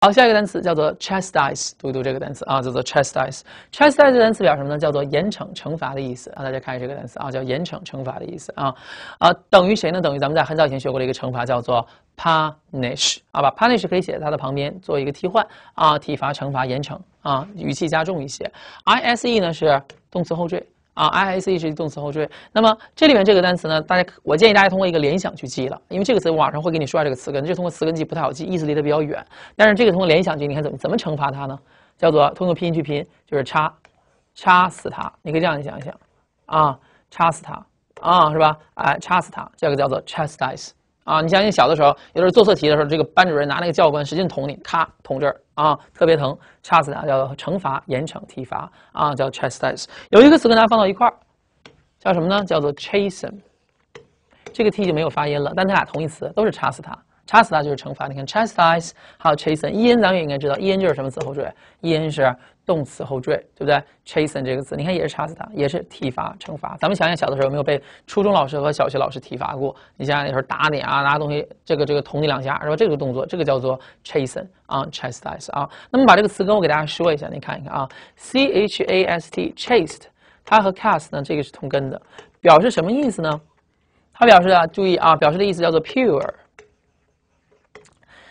好，下一个单词叫做 chastise，读一读这个单词啊，叫做 chastise。chastise 这个单词表什么呢？叫做严惩、惩罚的意思。啊，大家看这个单词啊，叫严惩、惩罚的意思啊啊，等于谁呢？等于咱们在很早以前学过的一个惩罚，叫做 punish。啊，把 punish 可以写在它的旁边做一个替换啊，体罚、惩罚、严惩啊，语气加重一些。i s e 呢是动词后缀。啊，ise 是动词后缀。那么这里面这个单词呢，大家我建议大家通过一个联想去记了，因为这个词网上会给你说下这个词根，就通过词根记不太好记，意思离得比较远。但是这个通过联想记，你看怎么怎么惩罚它呢？叫做通过拼音去拼，就是叉叉死它。你可以这样去想一想，啊，叉死它，啊，是吧？哎，叉死它，这个叫做 chastise。啊，你想你小的时候，有时候做错题的时候，这个班主任拿那个教官使劲捅你，咔捅这儿啊，特别疼，叉死他！叫惩罚、严惩、体罚啊，叫 chastise。有一个词跟它放到一块儿，叫什么呢？叫做 chasten。这个 t 就没有发音了，但它俩同义词都是叉死他，叉死他就是惩罚。你看 chastise，还有 chasten。e n 咱们也应该知道，e n 就是什么词后缀？e n 是。动词后缀，对不对？chasten 这个词，你看也是查死特，也是体罚、惩罚。咱们想想小的时候有没有被初中老师和小学老师体罚过？你想想那时候打你啊，拿东西，这个这个捅你两下，是吧？这个动作，这个叫做 chasten 啊 c h a s t i s e 啊。那么把这个词根我给大家说一下，你看一看啊，c h a s t chast，它和 cast 呢这个是同根的，表示什么意思呢？它表示啊，注意啊，表示的意思叫做 pure，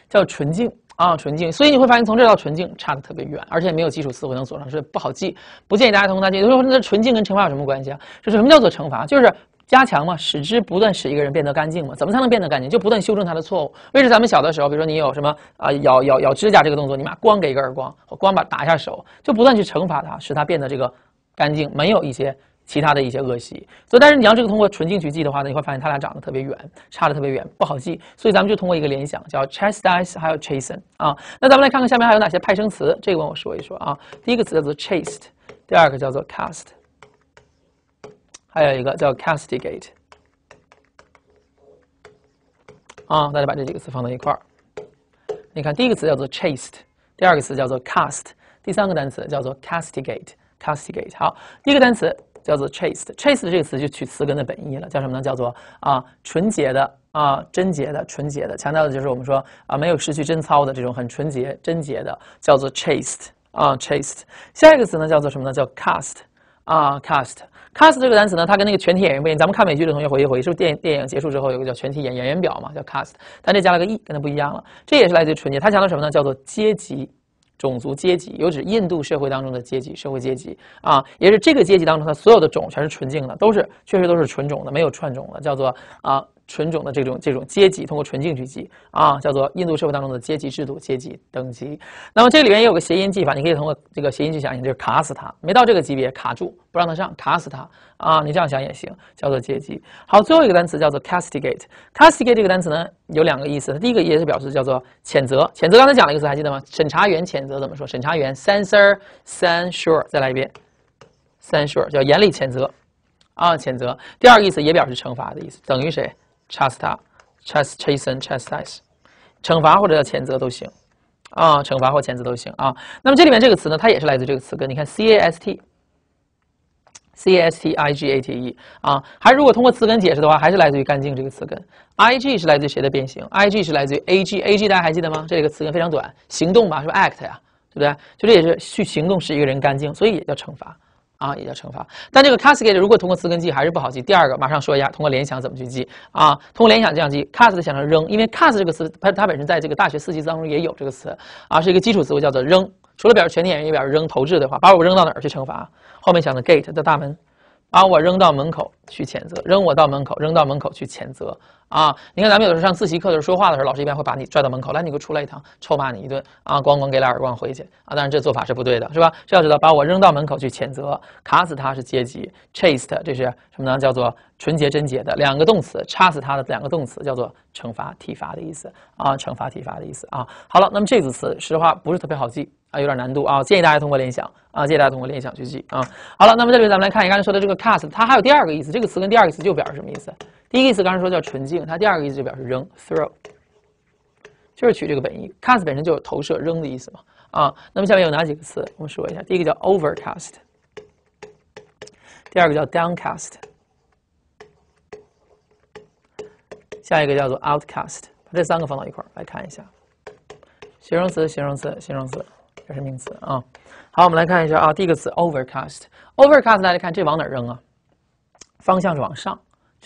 叫纯净。啊，纯净，所以你会发现从这到纯净差的特别远，而且没有基础词汇能组成，以不好记，不建议大家通过它记。时说那纯净跟惩罚有什么关系啊？是什么叫做惩罚？就是加强嘛，使之不断使一个人变得干净嘛。怎么才能变得干净？就不断修正他的错误。为么咱们小的时候，比如说你有什么啊咬咬咬指甲这个动作，你妈光给一个耳光，光把打一下手，就不断去惩罚他，使他变得这个干净，没有一些。其他的一些恶习，所以但是你要这个通过纯净去记的话呢，你会发现它俩长得特别远，差的特别远，不好记。所以咱们就通过一个联想，叫 chastice 还有 c h a s e n 啊。那咱们来看看下面还有哪些派生词，这个问我说一说啊。第一个词叫做 chaste，第二个叫做 cast，还有一个叫 castigate。啊，大家把这几个词放到一块儿。你看，第一个词叫做 chaste，第二个词叫做 cast，第三个单词叫做 castigate，castigate。好，第一个单词。叫做 chaste，chaste 这个词就取词根的本意了，叫什么呢？叫做啊纯洁的啊贞洁的纯洁的，强调的就是我们说啊没有失去贞操的这种很纯洁贞洁的，叫做 chaste 啊 chaste。下一个词呢叫做什么呢？叫 cast 啊 cast，cast 这个单词呢它跟那个全体演员不一样，咱们看美剧的同学回忆回忆，是不是电电影结束之后有个叫全体演演员表嘛？叫 cast，但这加了个 e，跟它不一样了。这也是来自于纯洁，它强调什么呢？叫做阶级。种族、阶级，尤其是印度社会当中的阶级、社会阶级啊，也是这个阶级当中，它所有的种全是纯净的，都是确实都是纯种的，没有串种的，叫做啊。纯种的这种这种阶级，通过纯净去记啊，叫做印度社会当中的阶级制度、阶级等级。那么这里面也有个谐音记法，你可以通过这个谐音去想，想，就是卡死他，没到这个级别卡住，不让他上，卡死他啊！你这样想也行，叫做阶级。好，最后一个单词叫做 castigate。castigate 这个单词呢有两个意思，它第一个意思是表示叫做谴责，谴责刚才讲了一个词，还记得吗？审查员谴责怎么说？审查员 censor censure，再来一遍，censure 叫严厉谴责啊，谴责。第二个意思也表示惩罚的意思，等于谁？cast h 他，chase，chase，chase，惩罚或者叫谴责都行，啊，惩罚或谴责都行啊。那么这里面这个词呢，它也是来自这个词根。你看，c-a-s-t，c-a-s-t-i-g-a-t-e 啊，还如果通过词根解释的话，还是来自于干净这个词根。i-g 是来自于谁的变形？i-g 是来自于 a-g，a-g 大家还记得吗？这个词根非常短，行动吧，是不 act 呀，对不对？就这也是去行动，使一个人干净，所以也叫惩罚。啊，也叫惩罚。但这个 c a s c a t e 如果通过词根记还是不好记。第二个，马上说一下，通过联想怎么去记啊？通过联想这样记 c a s e 想成扔，因为 cast 这个词它它本身在这个大学四级当中也有这个词，啊，是一个基础词汇，叫做扔。除了表示全体员，也表示扔、投掷的话，把我扔到哪儿去惩罚？后面想的 gate 的大门，把我扔到门口去谴责，扔我到门口，扔到门口去谴责。啊，你看咱们有的时候上自习课的时候说话的时候，老师一般会把你拽到门口，来，你给我出来一趟，臭骂你一顿，啊，咣咣给俩耳光回去，啊，当然这做法是不对的，是吧？这要知道把我扔到门口去谴责，卡死他是阶级，chaste 这是什么呢？叫做纯洁贞洁的两个动词，叉死他的两个动词叫做惩罚体罚的意思，啊，惩罚体罚的意思，啊，好了，那么这组词，实话不是特别好记，啊，有点难度啊，建议大家通过联想，啊，建议大家通过联想去记，啊，好了，那么这里咱们来看你刚才说的这个 cast，它还有第二个意思，这个词跟第二个词就表示什么意思？第一个意思刚才说叫纯净，它第二个意思就表示扔，throw，就是取这个本意，cast 本身就有投射、扔的意思嘛，啊，那么下面有哪几个词，我们说一下，第一个叫 overcast，第二个叫 downcast，下一个叫做 outcast，把这三个放到一块儿来看一下，形容词、形容词、形容词，这是名词啊，好，我们来看一下啊，第一个词 overcast，overcast 大家看这往哪扔啊，方向是往上。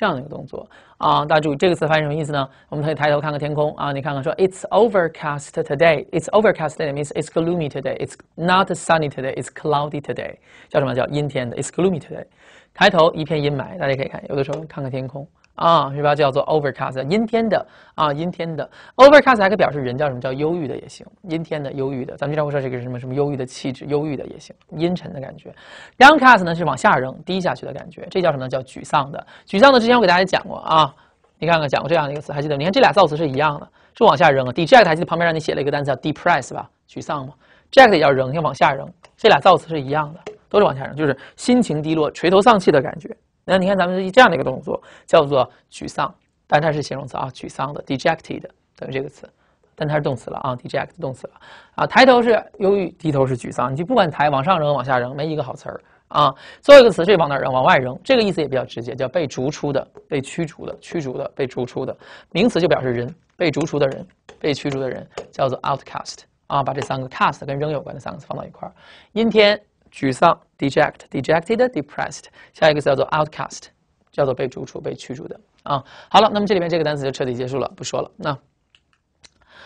这样的一个动作啊，大家注意这个词翻译什么意思呢？我们可以抬头看看天空啊，你看看说，It's overcast today. It's overcast today means it's gloomy today. It's not sunny today. It's cloudy today. 叫什么叫阴天的？It's gloomy today. 抬头一片阴霾，大家可以看，有的时候看看天空。啊，是吧？叫做 overcast，阴天的啊，阴天的 overcast，还可以表示人叫什么？叫忧郁的也行，阴天的忧郁的。咱们经常会说这个什么什么忧郁的气质，忧郁的也行，阴沉的感觉。downcast 呢是往下扔，低下去的感觉，这叫什么呢？叫沮丧的。沮丧的之前我给大家讲过啊，你看看讲过这样的一个词，还记得？你看这俩造词是一样的，是往下扔啊。d e j e c t 还记得旁边让你写了一个单词叫 d e p r e s s 吧？沮丧嘛。j e c t 也叫扔，要往下扔。这俩造词是一样的，都是往下扔，就是心情低落、垂头丧气的感觉。那你看，咱们这样的一个动作，叫做沮丧，但它是形容词啊，沮丧的，dejected，等于这个词，但它是动词了啊，deject，动词了啊。抬头是忧郁，低头是沮丧。你就不管抬，往上扔，往下扔，没一个好词儿啊。最后一个词是往哪扔？往外扔，这个意思也比较直接，叫被逐出的、被驱逐的、驱逐的、被逐出的。名词就表示人，被逐出的人、被驱逐的人，叫做 outcast 啊。把这三个 cast 跟扔有关的三个词放到一块儿，阴天。沮丧 d e j e c t d e j e c t e d d e p r e s s e d 下一个词叫做 outcast，叫做被逐出、被驱逐的。啊，好了，那么这里面这个单词就彻底结束了，不说了。那，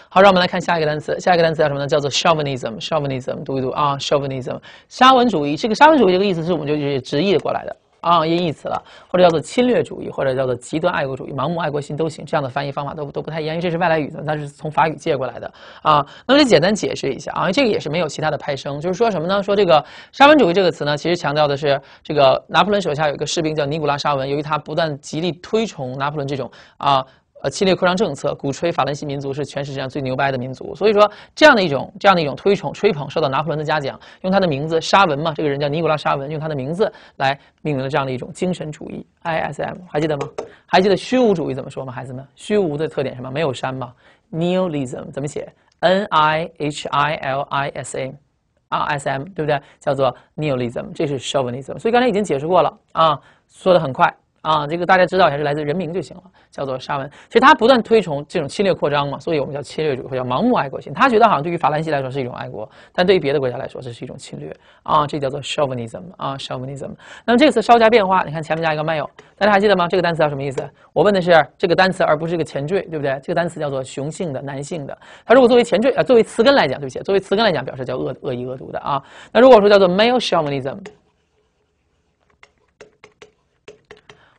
好，让我们来看下一个单词。下一个单词叫什么呢？叫做 c h a u v i n i s m c h a u v i n i s m 读一读啊 c h a u v i n i s m 沙文主义。这个沙文主义这个意思是，我们就是直译过来的。啊，音译词了，或者叫做侵略主义，或者叫做极端爱国主义、盲目爱国心都行，这样的翻译方法都都不太一样，因为这是外来语的，它是从法语借过来的啊。那么，就简单解释一下啊，这个也是没有其他的派生，就是说什么呢？说这个沙文主义这个词呢，其实强调的是这个拿破仑手下有一个士兵叫尼古拉·沙文，由于他不断极力推崇拿破仑这种啊。呃，侵略扩张政策，鼓吹法兰西民族是全世界上最牛掰的民族。所以说，这样的一种这样的一种推崇吹捧，受到拿破仑的嘉奖，用他的名字沙文嘛，这个人叫尼古拉沙文，用他的名字来命名了这样的一种精神主义 ISM，还记得吗？还记得虚无主义怎么说吗？孩子们，虚无的特点什么？没有山嘛？Neolism 怎么写？N I H I L I S M，R S M 对不对？叫做 Neolism，这是 Chauvinism。所以刚才已经解释过了啊，说的很快。啊，这个大家知道一下是来自人民就行了，叫做沙文。其实他不断推崇这种侵略扩张嘛，所以我们叫侵略主义，或叫盲目爱国心。他觉得好像对于法兰西来说是一种爱国，但对于别的国家来说这是一种侵略啊。这叫做 chauvinism 啊，chauvinism。那么这个词稍加变化，你看前面加一个 male，大家还记得吗？这个单词叫什么意思？我问的是这个单词，而不是一个前缀，对不对？这个单词叫做雄性的、男性的。它如果作为前缀啊，作为词根来讲，对不起，作为词根来讲表示叫恶恶意、恶毒的啊。那如果说叫做 male chauvinism。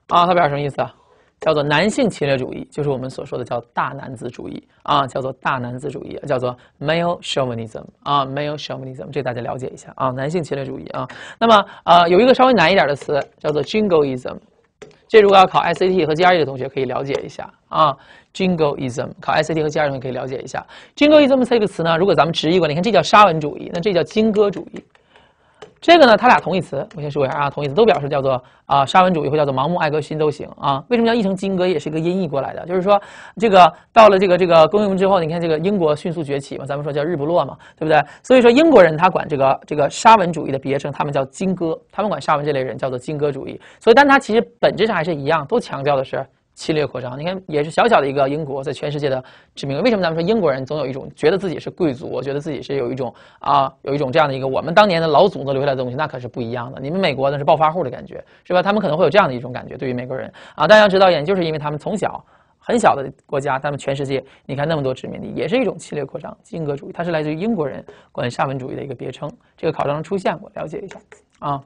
啊，它表示什么意思啊？叫做男性侵略主义，就是我们所说的叫大男子主义啊，叫做大男子主义，叫做 male chauvinism 啊，male chauvinism 这大家了解一下啊，男性侵略主义啊。那么呃，有一个稍微难一点的词叫做 jingoism，这如果要考 s a T 和 G R E 的同学可以了解一下啊，jingoism，考 s a T 和 G R E 同学可以了解一下 jingoism 是一个词呢。如果咱们直译过来，你看这叫沙文主义，那这叫金戈主义。这个呢，它俩同义词，我先说一下啊，同义词都表示叫做啊，沙文主义或叫做盲目爱国心都行啊。为什么叫译成金戈？也是一个音译过来的，就是说这个到了这个这个工业之后，你看这个英国迅速崛起嘛，咱们说叫日不落嘛，对不对？所以说英国人他管这个这个沙文主义的别称，他们叫金戈，他们管沙文这类人叫做金戈主义。所以，但它其实本质上还是一样，都强调的是。侵略扩张，你看也是小小的一个英国，在全世界的殖民。为什么咱们说英国人总有一种觉得自己是贵族，我觉得自己是有一种啊，有一种这样的一个我们当年的老祖宗留下来的东西，那可是不一样的。你们美国那是暴发户的感觉，是吧？他们可能会有这样的一种感觉，对于美国人啊。大家知道也就是因为他们从小很小的国家，他们全世界，你看那么多殖民地，也是一种侵略扩张。金格主义，它是来自于英国人关于沙文主义的一个别称。这个考纲上出现过，了解一下啊。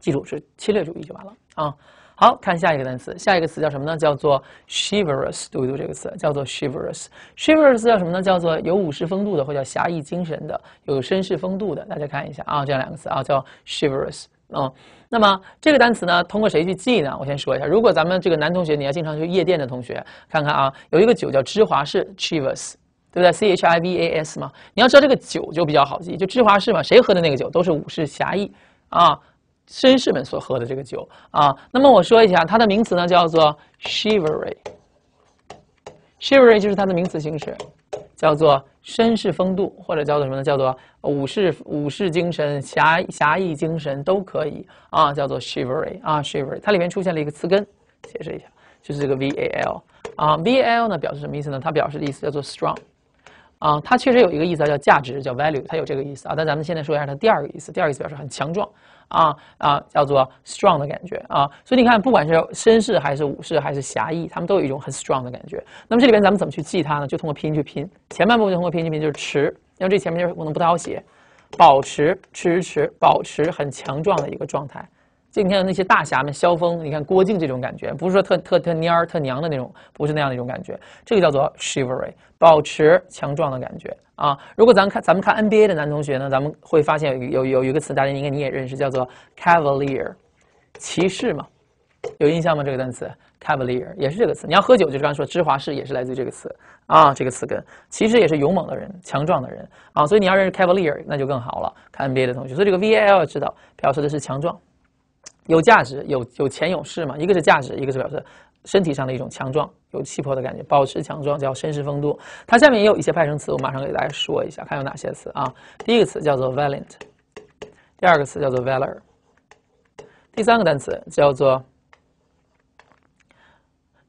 记住是侵略主义就完了啊。好看下一个单词，下一个词叫什么呢？叫做 chivalrous，读一读这个词，叫做 chivalrous。chivalrous 叫什么呢？叫做有武士风度的，或叫侠义精神的，有绅士风度的。大家看一下啊，这样两个词啊，叫 chivalrous。啊，那么这个单词呢，通过谁去记呢？我先说一下，如果咱们这个男同学，你要经常去夜店的同学，看看啊，有一个酒叫芝华士 chivas，对不对？c h i v a s 嘛，你要知道这个酒就比较好记，就芝华士嘛，谁喝的那个酒都是武士侠义啊。绅士们所喝的这个酒啊，那么我说一下它的名词呢，叫做 s h i a l r y s h i a l r y 就是它的名词形式，叫做绅士风度，或者叫做什么呢？叫做武士武士精神、侠侠义精神都可以啊，叫做 s h i a l r y 啊 s h i a l r y 它里面出现了一个词根，解释一下，就是这个 v a l 啊，v a l 呢表示什么意思呢？它表示的意思叫做 strong 啊，它确实有一个意思叫价值，叫 value，它有这个意思啊。但咱们现在说一下它第二个意思，第二个意思表示很强壮。啊啊，叫做 strong 的感觉啊，所以你看，不管是绅士还是武士还是侠义，他们都有一种很 strong 的感觉。那么这里边咱们怎么去记它呢？就通过拼音去拼，前半部分就通过拼音拼就是持，因为这前面就是可能不太好写，保持、持、持、保持很强壮的一个状态。今天的那些大侠们，萧峰，你看郭靖这种感觉，不是说特特特蔫儿特娘的那种，不是那样的一种感觉。这个叫做 chivalry，保持强壮的感觉啊。如果咱们看咱们看 NBA 的男同学呢，咱们会发现有有一个词，大家应该你也认识，叫做 cavalier，骑士嘛，有印象吗？这个单词 cavalier 也是这个词。你要喝酒，就刚才说芝华士也是来自于这个词啊。这个词根其实也是勇猛的人，强壮的人啊。所以你要认识 cavalier 那就更好了。看 NBA 的同学，所以这个 V A L 知道表示的是强壮。有价值有有钱有势嘛？一个是价值，一个是表示身体上的一种强壮、有气魄的感觉，保持强壮，叫绅士风度。它下面也有一些派生词，我马上给大家说一下，看有哪些词啊。第一个词叫做 valiant，第二个词叫做 valor，第三个单词叫做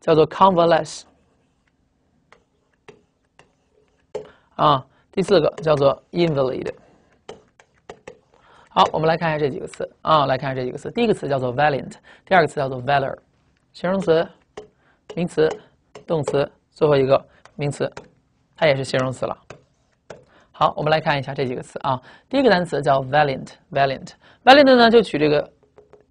叫做 c o n v a l e s n t 啊，第四个叫做 invalid。好，我们来看一下这几个词啊，来看一下这几个词。第一个词叫做 valiant，第二个词叫做 valor，形容词、名词、动词，最后一个名词，它也是形容词了。好，我们来看一下这几个词啊。第一个单词叫 valiant，valiant，valiant 呢就取这个。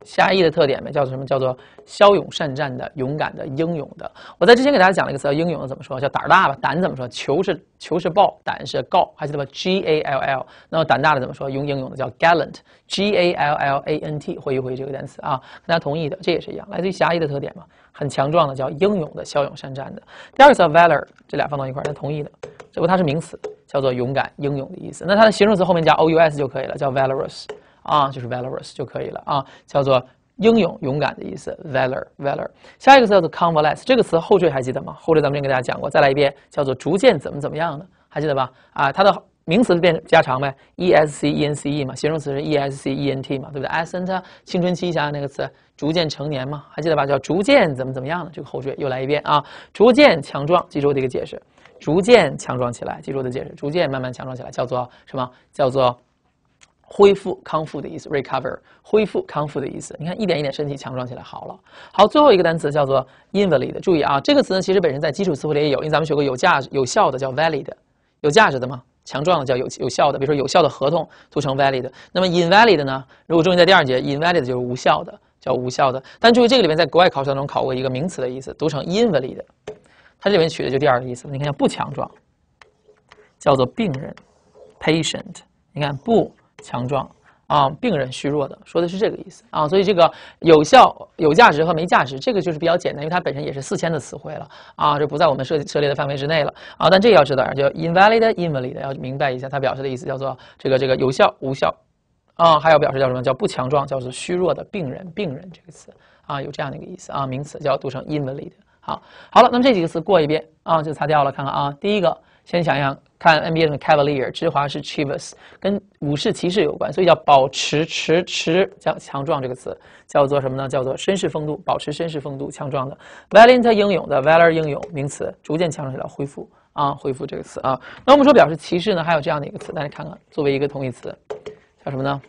狭义的特点呗，叫做什么？叫做骁勇善战的、勇敢的、英勇的。我在之前给大家讲了一个词，英勇的怎么说？叫胆大吧？胆怎么说？球是球是豹，胆是 gall，还记得吧？g a l l。那么胆大的怎么说？用英勇的叫 gallant，g a l l a n t。回忆回忆这个单词啊，大家同意的，这也是一样，来自于狭义的特点嘛，很强壮的叫英勇的、骁勇善战的。第二个词 v a l o r 这俩放到一块儿，大家同意的。这不它是名词，叫做勇敢、英勇的意思。那它的形容词后面加 o u s 就可以了，叫 valorous。啊，就是 valorous 就可以了啊，叫做英勇、勇敢的意思。Valor, valor。下一个词叫做 c o n v e s c e 这个词后缀还记得吗？后缀咱们之前给大家讲过，再来一遍，叫做逐渐怎么怎么样的，还记得吧？啊，它的名词变加长呗，e s c e n c e 嘛，形容词是 e s c e n t 嘛，对不对？Ascent，青春期想想那个词，逐渐成年嘛，还记得吧？叫逐渐怎么怎么样的这个后缀，又来一遍啊，逐渐强壮，记住我的一个解释，逐渐强壮起来，记住我的解释，逐渐慢慢强壮起来，叫做什么？叫做。恢复康复的意思，recover，恢复康复的意思。你看，一点一点身体强壮起来，好了。好，最后一个单词叫做 invalid。注意啊，这个词呢其实本身在基础词汇里也有，因为咱们学过有价值、有效的叫 valid，有价值的吗？强壮的叫有有效的，比如说有效的合同读成 valid。那么 invalid 呢？如果重音在第二节，invalid 就是无效的，叫无效的。但注意这个里面在国外考试当中考过一个名词的意思，读成 invalid。它这里面取的就第二个意思，你看不强壮，叫做病人 patient。你看不。强壮啊，病人虚弱的，说的是这个意思啊。所以这个有效、有价值和没价值，这个就是比较简单，因为它本身也是四千的词汇了啊，这不在我们涉涉猎的范围之内了啊。但这个要知道，叫 invalid，invalid，要明白一下它表示的意思叫做这个这个有效、无效啊，还要表示叫什么叫不强壮，叫做虚弱的病人，病人这个词啊，有这样的一个意思啊，名词叫读成 invalid。好，好了，那么这几个词过一遍啊，就擦掉了，看看啊，第一个。先想想，看 NBA 的 Cavalier，芝华是 Chivas，跟武士骑士有关，所以叫保持持持叫强壮这个词，叫做什么呢？叫做绅士风度，保持绅士风度，强壮的 Valiant，英勇的 Valor，英勇名词，逐渐强壮起来，恢复啊，恢复这个词啊。那我们说表示骑士呢，还有这样的一个词，大家看看，作为一个同义词，叫什么呢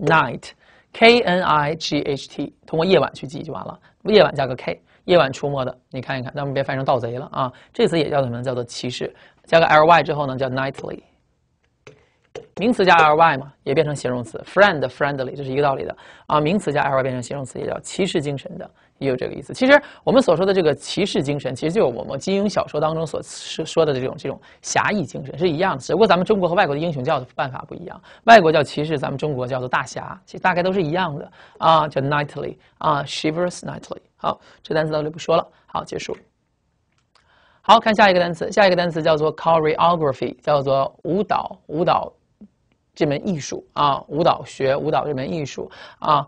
？Knight，K N I G H T，通过夜晚去记就完了，夜晚加个 K。夜晚出没的，你看一看，那我们别翻译成盗贼了啊。这词也叫什么？叫做骑士，加个 ly 之后呢，叫 nightly。名词加 ly 嘛，也变成形容词。friend friendly，这是一个道理的啊。名词加 ly 变成形容词，也叫骑士精神的。也有这个意思。其实我们所说的这个骑士精神，其实就我们金庸小说当中所说说的这种这种侠义精神是一样的。只不过咱们中国和外国的英雄叫的办法不一样，外国叫骑士，咱们中国叫做大侠，其实大概都是一样的啊。叫 Knightly 啊，shivers Knightly。好，这单词我就不说了。好，结束。好看下一个单词，下一个单词叫做 Choreography，叫做舞蹈舞蹈这门艺术啊，舞蹈学舞蹈这门艺术啊。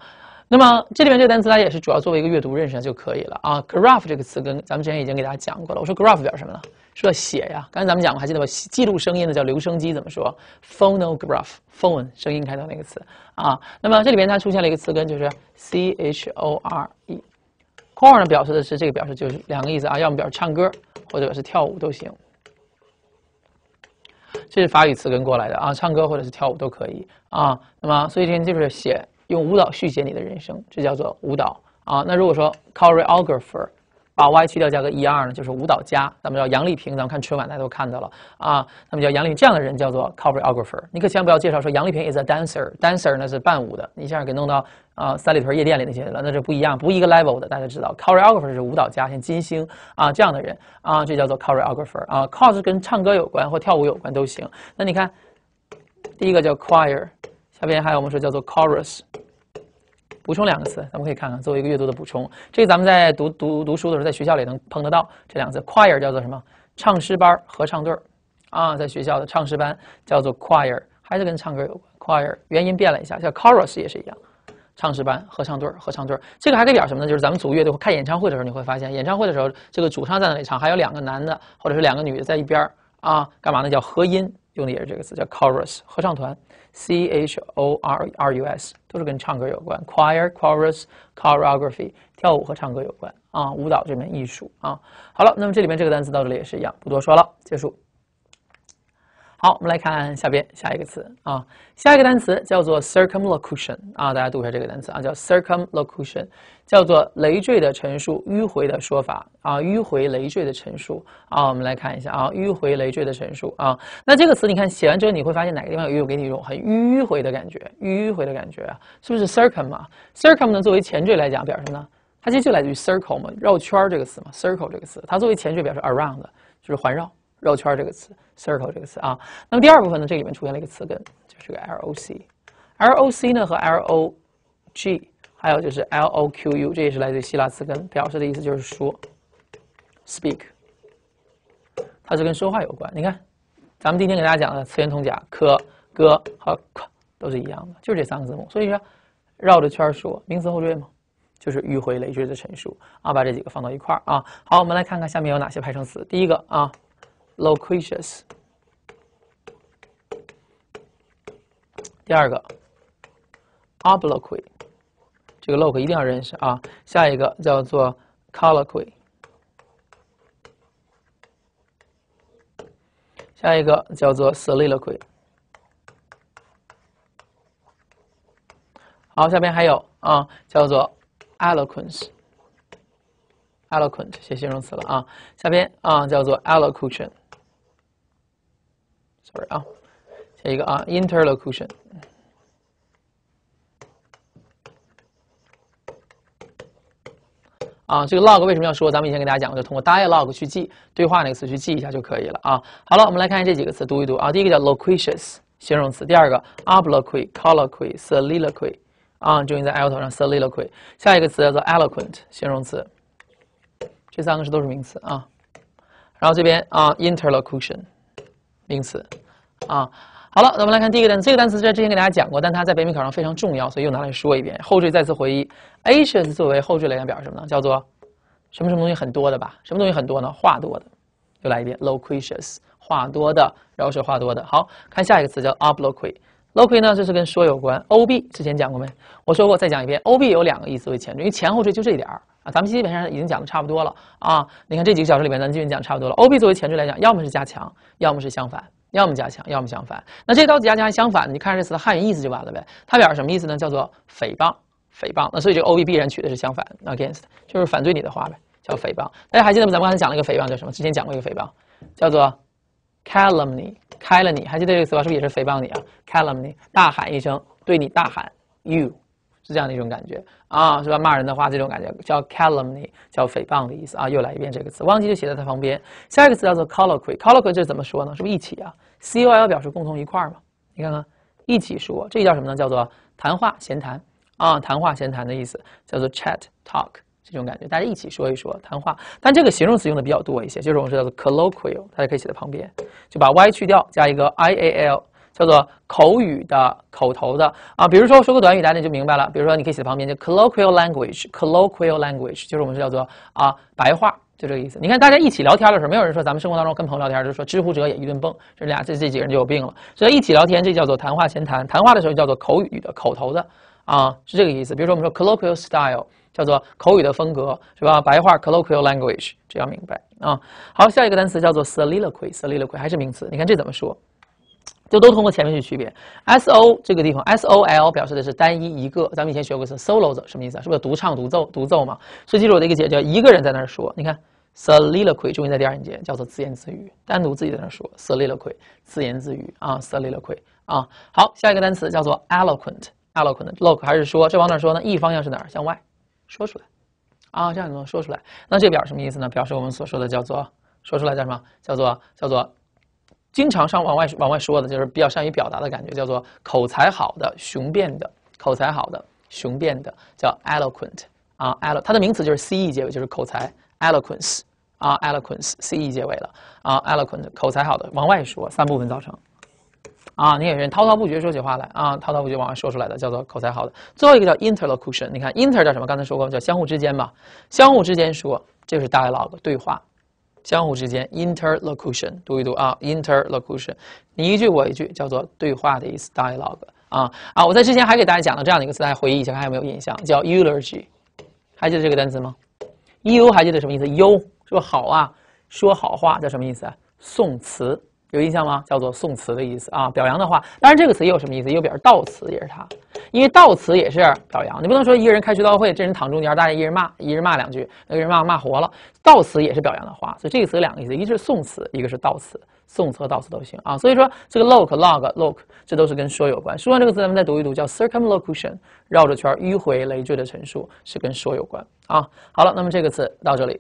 那么这里面这个单词大家也是主要作为一个阅读认识就可以了啊。graph 这个词根，咱们之前已经给大家讲过了。我说 graph 表示什么呢？说写呀。刚才咱们讲过，还记得吧？记录声音的叫留声机，怎么说？phonograph，phone 声音开头那个词啊。那么这里边它出现了一个词根，就是 chore。c o r 呢表示的是这个表示就是两个意思啊，要么表示唱歌，或者是跳舞都行。这是法语词根过来的啊，唱歌或者是跳舞都可以啊。那么所以这边就是写。用舞蹈续写你的人生，这叫做舞蹈啊。那如果说 choreographer 把 y 去掉加个 er 呢，就是舞蹈家。咱们叫杨丽萍，咱们看春晚大家都看到了啊。那么叫杨丽萍这样的人叫做 choreographer。你可千万不要介绍说杨丽萍 is a dancer，dancer 呢是伴舞的，你一下给弄到啊三里屯夜店里那些人了，那这不一样，不一个 level 的。大家知道 choreographer 是舞蹈家，像金星啊这样的人啊，这叫做 choreographer。啊，c a o s e 跟唱歌有关或跳舞有关都行。那你看第一个叫 choir。下边还有我们说叫做 chorus，补充两个词，咱们可以看看作为一个阅读的补充。这个咱们在读读读书的时候，在学校里能碰得到这两个词。Choir 叫做什么？唱诗班、合唱队啊，在学校的唱诗班叫做 choir，还是跟唱歌有关。Choir 原因变了一下，叫 chorus 也是一样。唱诗班、合唱队合唱队这个还可以表什么呢？就是咱们组乐队或开演唱会的时候，你会发现，演唱会的时候这个主唱在那里唱，还有两个男的或者是两个女的在一边啊，干嘛呢？叫和音。用的也是这个词，叫 chorus 合唱团，c h o r r u s，都是跟唱歌有关。Choir，chorus，choreography 跳舞和唱歌有关啊，舞蹈这门艺术啊。好了，那么这里面这个单词到这里也是一样，不多说了，结束。好，我们来看下边下一个词啊，下一个单词叫做 circumlocution 啊，大家读一下这个单词啊，叫 circumlocution，叫做累赘的陈述、迂回的说法啊，迂回累赘的陈述啊，我们来看一下啊，迂回累赘的陈述啊，那这个词你看写完之后你会发现哪个地方有给你一种很迂回的感觉，迂回的感觉啊，是不是 circum 嘛？circum 呢作为前缀来讲表示呢，它其实就来自于 circle 嘛，绕圈儿这个词嘛，circle 这个词，它作为前缀表示 around，就是环绕。绕圈这个词，circle 这个词啊。那么第二部分呢，这里面出现了一个词根，就是个 loc，loc 呢和 log，还有就是 loqu，这也是来自于希腊词根，表示的意思就是说，speak，它是跟说话有关。你看，咱们今天给大家讲的词源通假，可、哥、和、k 都是一样的，就是这三个字母。所以说，绕着圈说，名词后缀嘛。就是迂回累赘的陈述啊。把这几个放到一块啊。好，我们来看看下面有哪些派生词。第一个啊。loquacious，第二个，obloquy，这个 lo 一定要认识啊，下一个叫做 colloquy，下一个叫做 s o l i l o q u y 好，下边还有啊，叫做 eloquence，eloquent 写形容词了啊，下边啊叫做 elocution。sorry 啊，下一个啊，interlocution。啊，这个 log 为什么要说？咱们以前给大家讲过，就通过 dialog 去记对话那个词，去记一下就可以了啊。好了，我们来看这几个词，读一读啊。第一个叫 locuous 形容词，第二个 obloquy、colloquy、soliloquy 啊，注意在 l 头上 soliloquy。下一个词叫做 eloquent 形容词。这三个是都是名词啊。然后这边啊，interlocution。名词，啊，好了，咱们来看第一个单词。这个单词在之前给大家讲过，但它在北美考上非常重要，所以又拿来说一遍。后缀再次回忆，aious 作为后缀来讲表示什么呢？叫做什么什么东西很多的吧？什么东西很多呢？话多的，又来一遍，loquacious，话多的，饶舌话多的。好，看下一个词叫 obloquy。l o q u y 呢，这是跟说有关。ob 之前讲过没？我说过，再讲一遍。ob 有两个意思为前缀，因为前后缀就这一点儿。啊，咱们基本上已经讲的差不多了啊。你看这几个小时里面，咱基本讲差不多了。O B 作为前置来讲，要么是加强，要么是相反，要么加强，要么相反。那这道题加强还相反？你看这词的汉语意思就完了呗。它表示什么意思呢？叫做诽谤，诽谤。那所以这个 O B 必然取的是相反，against 就是反对你的话呗，叫诽谤。大家还记得吗？咱们刚才讲了一个诽谤叫什么？之前讲过一个诽谤，叫做 calumny，calumny。还记得这个词吧？是不是也是诽谤你啊？calumny，大喊一声，对你大喊，you。是这样的一种感觉啊，是吧？骂人的话，这种感觉叫 calumny，叫诽谤的意思啊。又来一遍这个词，忘记就写在它旁边。下一个词叫做 colloquy，colloquy 这怎么说呢？是不是一起啊？C O L 表示共同一块儿嘛。你看看，一起说，这叫什么呢？叫做谈话、闲谈啊，谈话、闲谈的意思叫做 chat talk 这种感觉，大家一起说一说谈话。但这个形容词用的比较多一些，就是我们说叫做 colloquial，大家可以写在旁边，就把 Y 去掉，加一个 I A L。叫做口语的口头的啊，比如说说个短语，大家就明白了。比如说，你可以写旁边，就 colloquial language。colloquial language 就是我们叫做啊白话，就这个意思。你看大家一起聊天的时候，没有人说，咱们生活当中跟朋友聊天就说“知乎者也”一顿蹦，这俩这这几个人就有病了。所以一起聊天，这叫做谈话闲谈。谈话的时候叫做口语的口头的啊，是这个意思。比如说我们说 colloquial style，叫做口语的风格，是吧？白话 colloquial language，这要明白啊。好，下一个单词叫做 soliloquy，soliloquy 还是名词？你看这怎么说？就都通过前面去区别，S O 这个地方，S O L 表示的是单一一个，咱们以前学过词 solo 的什么意思啊？是不是独唱、独奏、独奏嘛？所以记住我的一个解叫一个人在那儿说。你看，soliloquy，终于在第二音节，叫做自言自语，单独自己在那儿说，soliloquy，自言自语啊，soliloquy 啊。好，下一个单词叫做 e l o q u e n t e l o q u e n t l o o k 还是说？这往哪说呢？E 方向是哪？向外，说出来啊，这样能说出来。那这表示什么意思呢？表示我们所说的叫做说出来叫什么？叫做叫做。经常上往外往外说的就是比较善于表达的感觉，叫做口才好的雄辩的口才好的雄辩的，叫 eloquent 啊 elo，它的名词就是 ce 结尾，就是口才 eloquence 啊 eloquence ce 结尾了啊 eloquent 口才好的往外说三部分造成啊，你看人滔滔不绝说起话来啊滔滔不绝往外说出来的叫做口才好的最后一个叫 interlocution，你看 inter 叫什么？刚才说过叫相互之间嘛，相互之间说，这是 dialogue 对话。相互之间，interlocution，读一读啊，interlocution，你一句我一句，叫做对话的意思，dialog，u e 啊啊，我在之前还给大家讲了这样的一个词，大家回忆一下，还有没有印象？叫 eulogy，还记得这个单词吗？eul 还记得什么意思？eul 是不好啊，说好话叫什么意思啊？词。有印象吗？叫做“宋词”的意思啊，表扬的话。当然，这个词也有什么意思，又表示“悼词”，也是它。因为悼词也是表扬，你不能说一个人开追悼会，这人躺中间，大家一人骂，一人骂两句，那个人骂骂活了。悼词也是表扬的话，所以这个词有两个意思，一个是宋词，一个是悼词，宋词、和悼词都行啊。所以说，这个 look、log、look，这都是跟说有关。说完这个词，咱们再读一读，叫 circumlocution，绕着圈、迂回、累赘的陈述，是跟说有关啊。好了，那么这个词到这里。